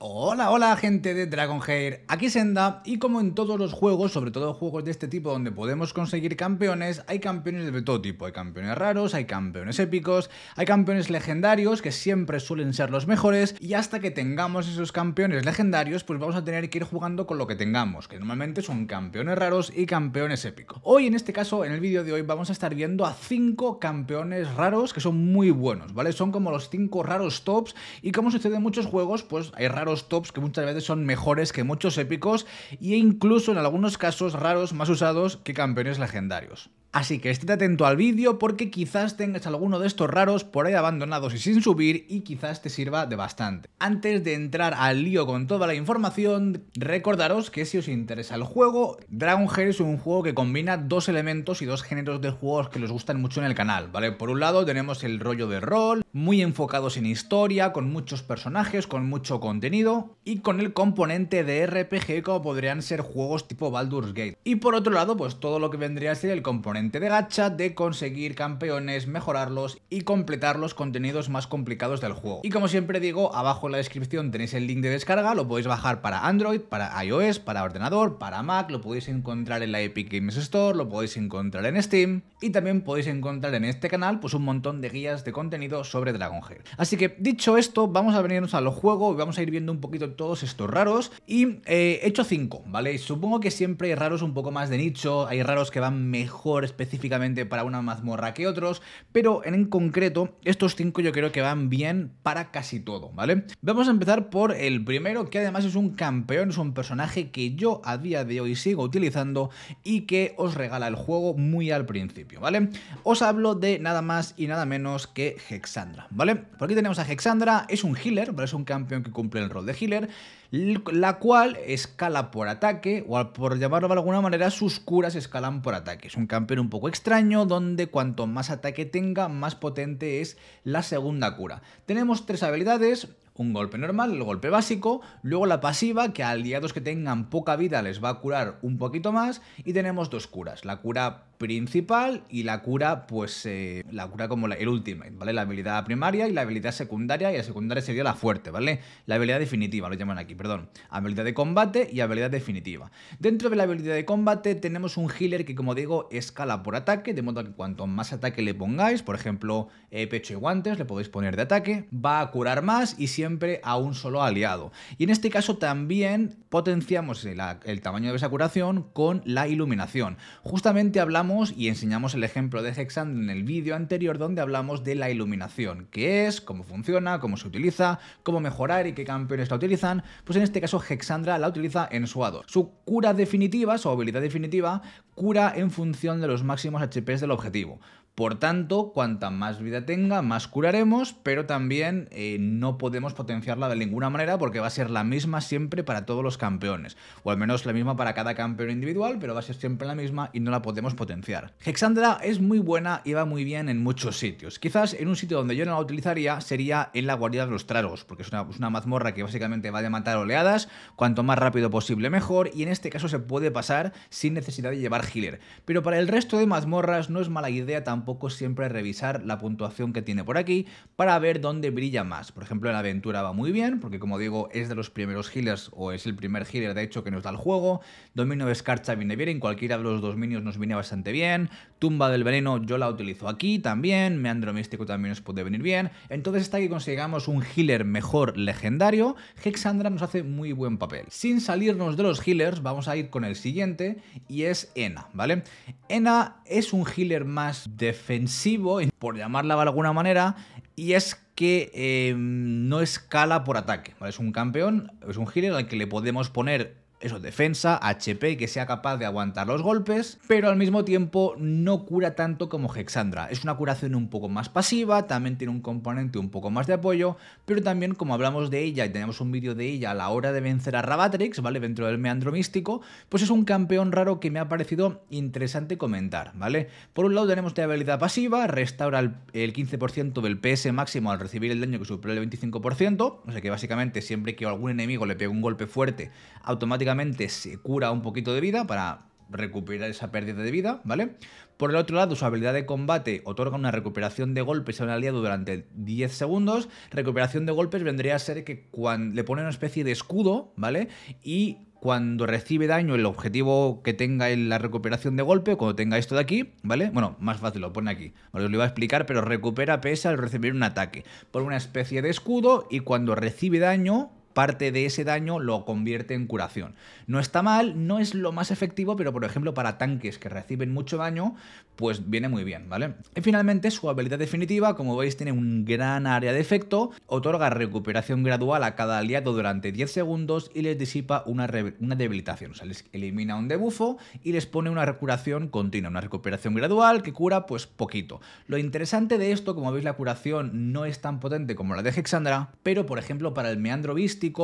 Hola, hola gente de Dragon Hair, aquí Senda y como en todos los juegos, sobre todo juegos de este tipo donde podemos conseguir campeones, hay campeones de todo tipo, hay campeones raros, hay campeones épicos, hay campeones legendarios que siempre suelen ser los mejores y hasta que tengamos esos campeones legendarios pues vamos a tener que ir jugando con lo que tengamos, que normalmente son campeones raros y campeones épicos. Hoy en este caso, en el vídeo de hoy vamos a estar viendo a 5 campeones raros que son muy buenos, ¿vale? Son como los 5 raros tops y como sucede en muchos juegos pues hay raros los tops que muchas veces son mejores que muchos épicos e incluso en algunos casos raros más usados que campeones legendarios. Así que esté atento al vídeo porque quizás tengas alguno de estos raros por ahí abandonados y sin subir y quizás te sirva de bastante. Antes de entrar al lío con toda la información, recordaros que si os interesa el juego, Dragon Head es un juego que combina dos elementos y dos géneros de juegos que les gustan mucho en el canal, ¿vale? Por un lado tenemos el rollo de rol, muy enfocados en historia, con muchos personajes, con mucho contenido y con el componente de RPG como podrían ser juegos tipo Baldur's Gate. Y por otro lado, pues todo lo que vendría a ser el componente de gacha de conseguir campeones, mejorarlos y completar los contenidos más complicados del juego. Y como siempre digo, abajo en la descripción tenéis el link de descarga, lo podéis bajar para Android, para iOS, para ordenador, para Mac, lo podéis encontrar en la Epic Games Store, lo podéis encontrar en Steam y también podéis encontrar en este canal pues un montón de guías de contenido sobre Dragon Head. Así que dicho esto, vamos a venirnos a los juegos y vamos a ir viendo un poquito todos estos raros y eh, he hecho 5, ¿vale? Supongo que siempre hay raros un poco más de nicho, hay raros que van mejor específicamente para una mazmorra que otros, pero en concreto estos cinco yo creo que van bien para casi todo, ¿vale? Vamos a empezar por el primero, que además es un campeón, es un personaje que yo a día de hoy sigo utilizando y que os regala el juego muy al principio, ¿vale? Os hablo de nada más y nada menos que Hexandra, ¿vale? Por aquí tenemos a Hexandra, es un healer, pero es un campeón que cumple el rol de healer, la cual escala por ataque, o por llamarlo de alguna manera, sus curas escalan por ataque. Es un campeón un poco extraño, donde cuanto más ataque tenga, más potente es la segunda cura. Tenemos tres habilidades, un golpe normal, el golpe básico, luego la pasiva, que a aliados que tengan poca vida les va a curar un poquito más, y tenemos dos curas, la cura principal y la cura, pues, eh, la cura como la, el ultimate, ¿vale? La habilidad primaria y la habilidad secundaria, y la secundaria sería la fuerte, ¿vale? La habilidad definitiva, lo llaman aquí, perdón. Habilidad de combate y habilidad definitiva. Dentro de la habilidad de combate tenemos un healer que, como digo, escala por ataque, de modo que cuanto más ataque le pongáis, por ejemplo, eh, pecho y guantes, le podéis poner de ataque, va a curar más y siempre a un solo aliado. Y en este caso también potenciamos el, tamaño de esa curación con la iluminación. Justamente hablamos y enseñamos el ejemplo de Hexandra en el vídeo anterior donde hablamos de la iluminación, qué es, cómo funciona, cómo se utiliza, cómo mejorar y qué campeones la utilizan, pues en este caso Hexandra la utiliza en su Ador. Su cura definitiva, su habilidad definitiva, cura en función de los máximos HPs del objetivo. Por tanto, cuanta más vida tenga, más curaremos, pero también eh, no podemos potenciarla de ninguna manera porque va a ser la misma siempre para todos los campeones. O al menos la misma para cada campeón individual, pero va a ser siempre la misma y no la podemos potenciar. Hexandra es muy buena y va muy bien en muchos sitios. Quizás en un sitio donde yo no la utilizaría sería en la Guardia de los tragos, porque es una, mazmorra que básicamente va a matar oleadas, cuanto más rápido posible mejor, y en este caso se puede pasar sin necesidad de llevar healer. Pero para el resto de mazmorras no es mala idea tampoco poco siempre revisar la puntuación que tiene por aquí para ver dónde brilla más. Por ejemplo, en la aventura va muy bien, porque como digo, es de los primeros healers o es el primer healer de hecho que nos da el juego. Dominio de escarcha viene bien, en cualquiera de los dominios nos viene bastante bien. Tumba del veneno yo la utilizo aquí también, Meandro místico también nos puede venir bien. Entonces hasta que consigamos un healer mejor legendario, Hexandra nos hace muy buen papel. Sin salirnos de los healers, vamos a ir con el siguiente y es Ena, ¿vale? Ena es un healer más de defensivo, por llamarla de alguna manera, y es que eh, no escala por ataque. Es un campeón, es un healer al que le podemos poner eso, defensa, HP, que sea capaz de aguantar los golpes, pero al mismo tiempo no cura tanto como Hexandra. Es una curación un poco más pasiva, también tiene un componente un poco más de apoyo, pero también como hablamos de ella y tenemos un vídeo de ella a la hora de vencer a Rabatrix, ¿vale? Dentro del meandro místico, pues es un campeón raro que me ha parecido interesante comentar, ¿vale? Por un lado tenemos de habilidad pasiva, restaura el, 15% del PS máximo al recibir el daño que supera el 25%, o sea que básicamente siempre que algún enemigo le pegue un golpe fuerte, automáticamente se cura un poquito de vida para recuperar esa pérdida de vida, ¿vale? Por el otro lado, su habilidad de combate otorga una recuperación de golpes a un aliado durante 10 segundos. Recuperación de golpes vendría a ser que cuando le pone una especie de escudo, ¿vale? Y cuando recibe daño el objetivo que tenga en la recuperación de golpe, cuando tenga esto de aquí, ¿vale? Bueno, más fácil, lo pone aquí. Os lo iba a explicar, pero recupera PS al recibir un ataque. Por una especie de escudo y cuando recibe daño, parte de ese daño lo convierte en curación. No está mal, no es lo más efectivo, pero por ejemplo para tanques que reciben mucho daño, pues viene muy bien, ¿vale? Y finalmente su habilidad definitiva, como veis, tiene un gran área de efecto, otorga recuperación gradual a cada aliado durante 10 segundos y les disipa una, debilitación, o sea, les elimina un debufo y les pone una recuperación continua, una recuperación gradual que cura pues poquito. Lo interesante de esto, como veis, la curación no es tan potente como la de Hexandra, pero por ejemplo para el Meandro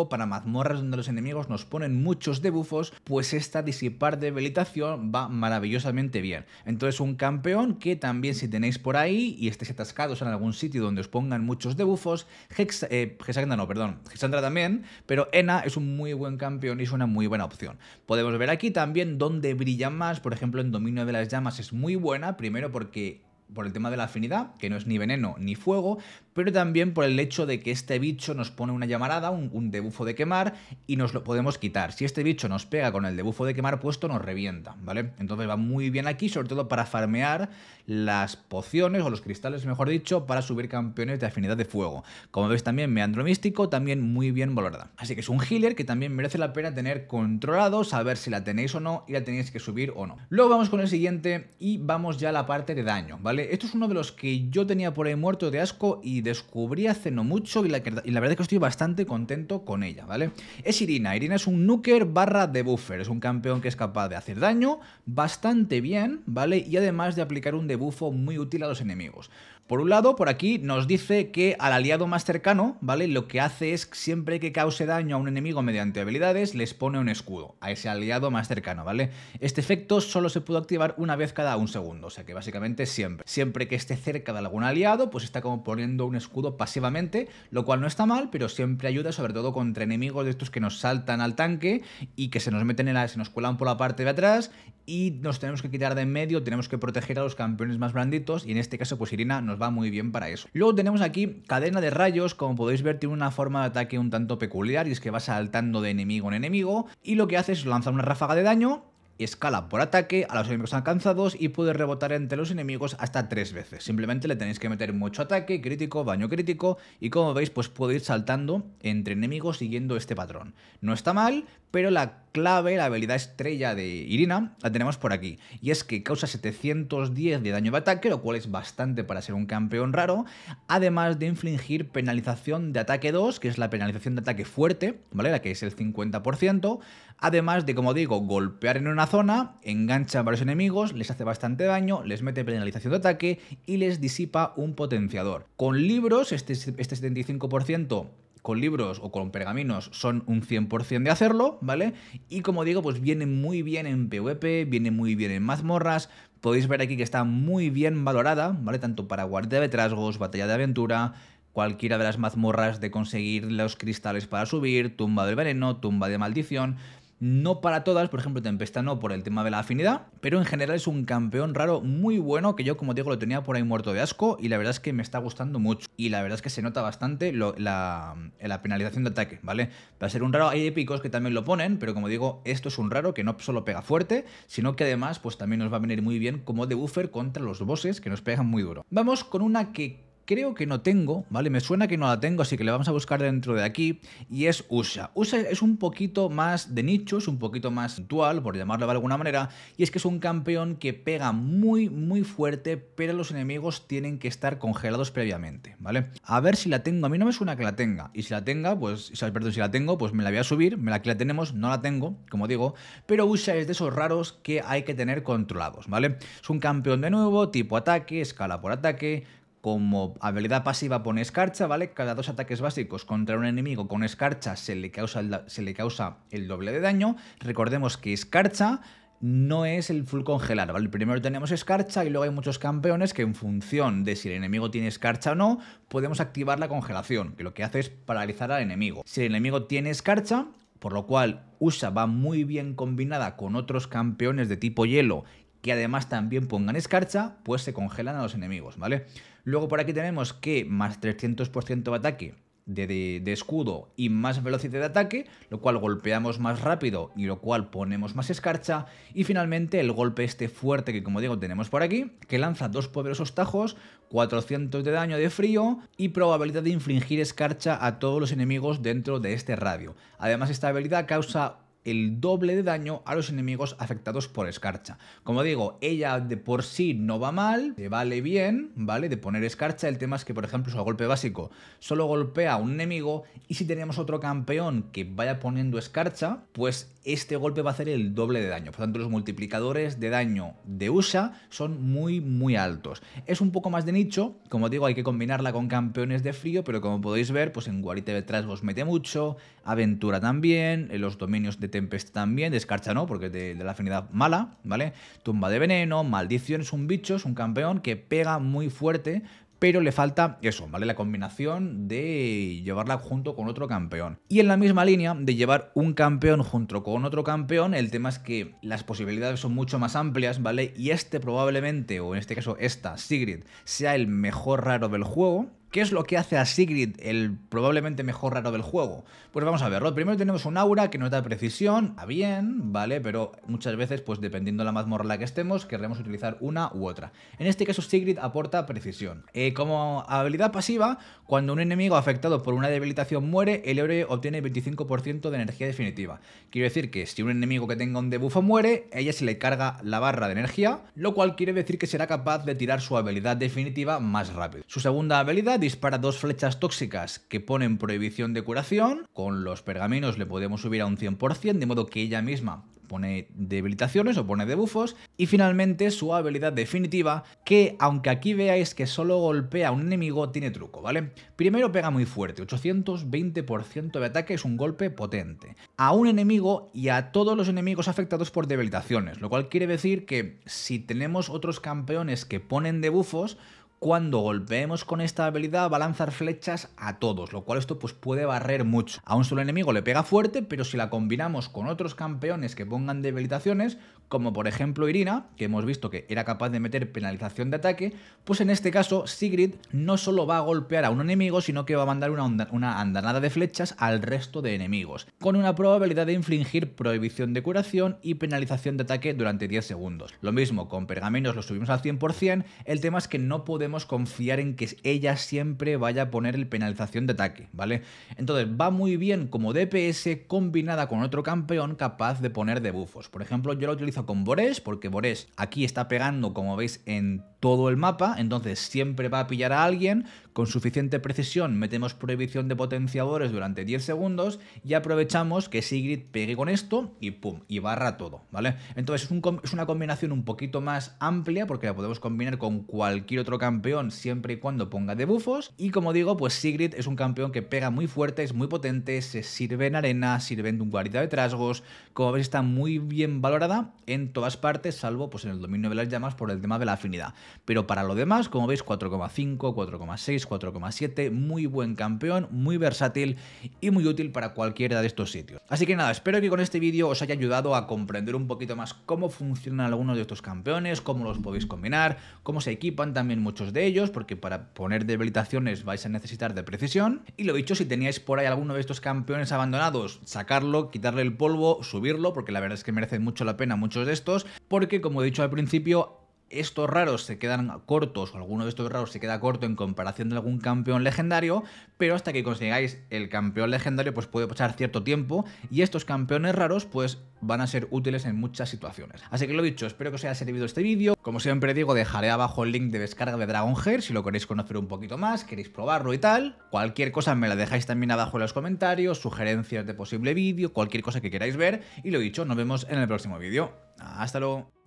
para mazmorras donde los enemigos nos ponen muchos debufos, pues esta disipar debilitación va maravillosamente bien. Entonces un campeón que también si tenéis por ahí y estéis atascados en algún sitio donde os pongan muchos debufos, Hex, eh, no, perdón, Hexandra también, pero Ena es un muy buen campeón y es una muy buena opción. Podemos ver aquí también dónde brilla más, por ejemplo en Dominio de las Llamas es muy buena, primero porque por el tema de la afinidad, que no es ni veneno ni fuego, pero también por el hecho de que este bicho nos pone una llamarada, un, debufo de quemar, y nos lo podemos quitar. Si este bicho nos pega con el debufo de quemar puesto, nos revienta, ¿vale? Entonces va muy bien aquí, sobre todo para farmear las pociones, o los cristales, mejor dicho, para subir campeones de afinidad de fuego. Como veis también, Meandro Místico, también muy bien valorada. Así que es un healer que también merece la pena tener controlado, saber si la tenéis o no, y la tenéis que subir o no. Luego vamos con el siguiente, y vamos ya a la parte de daño, ¿vale? esto es uno de los que yo tenía por ahí muerto de asco y descubrí hace no mucho y la, verdad es que estoy bastante contento con ella, ¿vale? Es Irina. Irina es un nuker barra debuffer, Es un campeón que es capaz de hacer daño bastante bien, ¿vale? Y además de aplicar un debuffo muy útil a los enemigos. Por un lado, por aquí nos dice que al aliado más cercano, ¿vale? Lo que hace es siempre que cause daño a un enemigo mediante habilidades, les pone un escudo a ese aliado más cercano, ¿vale? Este efecto solo se pudo activar una vez cada un segundo, o sea que básicamente siempre. Siempre que esté cerca de algún aliado, pues está como poniendo un escudo pasivamente, lo cual no está mal, pero siempre ayuda sobre todo contra enemigos de estos que nos saltan al tanque y que se nos meten en la, se nos cuelan por la parte de atrás y nos tenemos que quitar de en medio, tenemos que proteger a los campeones más blanditos y en este caso pues Irina nos va muy bien para eso. Luego tenemos aquí cadena de rayos, como podéis ver tiene una forma de ataque un tanto peculiar y es que va saltando de enemigo en enemigo y lo que hace es lanzar una ráfaga de daño escala por ataque a los enemigos alcanzados y puede rebotar entre los enemigos hasta tres veces. Simplemente le tenéis que meter mucho ataque, crítico, baño crítico y como veis pues puede ir saltando entre enemigos siguiendo este patrón. No está mal, pero la clave, la habilidad estrella de Irina la tenemos por aquí y es que causa 710 de daño de ataque, lo cual es bastante para ser un campeón raro, además de infligir penalización de ataque 2, que es la penalización de ataque fuerte, ¿vale? La que es el 50%, Además de, como digo, golpear en una zona, engancha a varios enemigos, les hace bastante daño, les mete penalización de ataque y les disipa un potenciador. Con libros, este, este 75% con libros o con pergaminos son un 100% de hacerlo, ¿vale? Y como digo, pues viene muy bien en PvP, viene muy bien en mazmorras, podéis ver aquí que está muy bien valorada, ¿vale? Tanto para guardia de trasgos, batalla de aventura, cualquiera de las mazmorras de conseguir los cristales para subir, tumba del veneno, tumba de maldición... No para todas, por ejemplo, Tempestano por el tema de la afinidad, pero en general es un campeón raro muy bueno que yo, como digo, lo tenía por ahí muerto de asco y la verdad es que me está gustando mucho. Y la verdad es que se nota bastante la, penalización de ataque, ¿vale? Va a ser un raro hay épicos que también lo ponen, pero como digo, esto es un raro que no solo pega fuerte, sino que además pues también nos va a venir muy bien como de contra los bosses que nos pegan muy duro. Vamos con una que creo que no tengo, ¿vale? Me suena que no la tengo, así que la vamos a buscar dentro de aquí y es Usha Usha es un poquito más de nicho, es un poquito más dual, por llamarlo de alguna manera, y es que es un campeón que pega muy, muy fuerte, pero los enemigos tienen que estar congelados previamente, ¿vale? A ver si la tengo, a mí no me suena que la tenga, y si la tenga, pues, perdón, si la tengo, pues me la voy a subir, me la que la tenemos, no la tengo, como digo, pero Usha es de esos raros que hay que tener controlados, ¿vale? Es un campeón de nuevo, tipo ataque, escala por ataque, como habilidad pasiva pone escarcha, ¿vale? Cada dos ataques básicos contra un enemigo con escarcha se le causa el, se le causa el doble de daño. Recordemos que escarcha no es el full congelar, ¿vale? Primero tenemos escarcha y luego hay muchos campeones que en función de si el enemigo tiene escarcha o no, podemos activar la congelación, que lo que hace es paralizar al enemigo. Si el enemigo tiene escarcha, por lo cual USA va muy bien combinada con otros campeones de tipo hielo que además también pongan escarcha, pues se congelan a los enemigos, ¿vale? Luego por aquí tenemos que más 300% de ataque de, de, escudo y más velocidad de ataque, lo cual golpeamos más rápido y lo cual ponemos más escarcha. Y finalmente el golpe este fuerte que como digo tenemos por aquí, que lanza dos poderosos tajos, 400 de daño de frío y probabilidad de infligir escarcha a todos los enemigos dentro de este radio. Además esta habilidad causa el doble de daño a los enemigos afectados por escarcha. Como digo, ella de por sí no va mal, le vale bien, ¿vale? De poner escarcha, el tema es que, por ejemplo, su golpe básico solo golpea a un enemigo y si tenemos otro campeón que vaya poniendo escarcha, pues este golpe va a hacer el doble de daño. Por tanto, los multiplicadores de daño de USA son muy, muy altos. Es un poco más de nicho, como digo, hay que combinarla con campeones de frío, pero como podéis ver, pues en Guarite detrás os mete mucho, Aventura también, en los dominios de Tempest también, descarcha no, porque es de, la afinidad mala, ¿vale? Tumba de veneno, maldición, es un bicho, es un campeón que pega muy fuerte, pero le falta eso, ¿vale? La combinación de llevarla junto con otro campeón. Y en la misma línea de llevar un campeón junto con otro campeón, el tema es que las posibilidades son mucho más amplias, ¿vale? Y este probablemente, o en este caso esta, Sigrid, sea el mejor raro del juego, ¿Qué es lo que hace a Sigrid el probablemente mejor raro del juego? Pues vamos a verlo. Primero tenemos un aura que nos da precisión, a ah, bien, ¿vale? Pero muchas veces, pues dependiendo de la mazmorra en la que estemos, querremos utilizar una u otra. En este caso, Sigrid aporta precisión. Eh, como habilidad pasiva, cuando un enemigo afectado por una debilitación muere, el héroe obtiene 25% de energía definitiva. Quiere decir que si un enemigo que tenga un debuffo muere, ella se le carga la barra de energía, lo cual quiere decir que será capaz de tirar su habilidad definitiva más rápido. Su segunda habilidad dispara dos flechas tóxicas que ponen prohibición de curación. Con los pergaminos le podemos subir a un 100%, de modo que ella misma pone debilitaciones o pone debufos. Y finalmente su habilidad definitiva, que aunque aquí veáis que solo golpea a un enemigo, tiene truco, ¿vale? Primero pega muy fuerte, 820% de ataque es un golpe potente. A un enemigo y a todos los enemigos afectados por debilitaciones, lo cual quiere decir que si tenemos otros campeones que ponen debufos, cuando golpeemos con esta habilidad va a lanzar flechas a todos, lo cual esto pues puede barrer mucho. A un solo enemigo le pega fuerte, pero si la combinamos con otros campeones que pongan debilitaciones, como por ejemplo Irina, que hemos visto que era capaz de meter penalización de ataque, pues en este caso Sigrid no solo va a golpear a un enemigo, sino que va a mandar una, una andanada de flechas al resto de enemigos, con una probabilidad de infligir prohibición de curación y penalización de ataque durante 10 segundos. Lo mismo con pergaminos lo subimos al 100%, el tema es que no podemos confiar en que ella siempre vaya a poner el penalización de ataque, ¿vale? Entonces va muy bien como DPS combinada con otro campeón capaz de poner debufos, Por ejemplo, yo lo utilizo con Borés porque Borés aquí está pegando, como veis, en todo el mapa, entonces siempre va a pillar a alguien, con suficiente precisión metemos prohibición de potenciadores durante 10 segundos y aprovechamos que Sigrid pegue con esto y pum, y barra todo, ¿vale? Entonces es una combinación un poquito más amplia porque la podemos combinar con cualquier otro campeón siempre y cuando ponga debufos Y como digo, pues Sigrid es un campeón que pega muy fuerte, es muy potente, se sirve en arena, sirve en un guarida de trasgos. Como veis, está muy bien valorada en todas partes, salvo pues en el dominio de las llamas por el tema de la afinidad. Pero para lo demás, como veis, 4,5, 4,6, 4,7, muy buen campeón, muy versátil y muy útil para cualquiera de estos sitios. Así que nada, espero que con este vídeo os haya ayudado a comprender un poquito más cómo funcionan algunos de estos campeones, cómo los podéis combinar, cómo se equipan también muchos de ellos, porque para poner debilitaciones vais a necesitar de precisión. Y lo dicho, si teníais por ahí alguno de estos campeones abandonados, sacarlo, quitarle el polvo, subirlo, porque la verdad es que merecen mucho la pena muchos de estos, porque como he dicho al principio, estos raros se quedan cortos o alguno de estos raros se queda corto en comparación de algún campeón legendario, pero hasta que consigáis el campeón legendario pues puede pasar cierto tiempo y estos campeones raros pues van a ser útiles en muchas situaciones. Así que lo dicho, espero que os haya servido este vídeo. Como siempre digo, dejaré abajo el link de descarga de Dragon Hair si lo queréis conocer un poquito más, queréis probarlo y tal. Cualquier cosa me la dejáis también abajo en los comentarios, sugerencias de posible vídeo, cualquier cosa que queráis ver y lo dicho, nos vemos en el próximo vídeo. Hasta luego.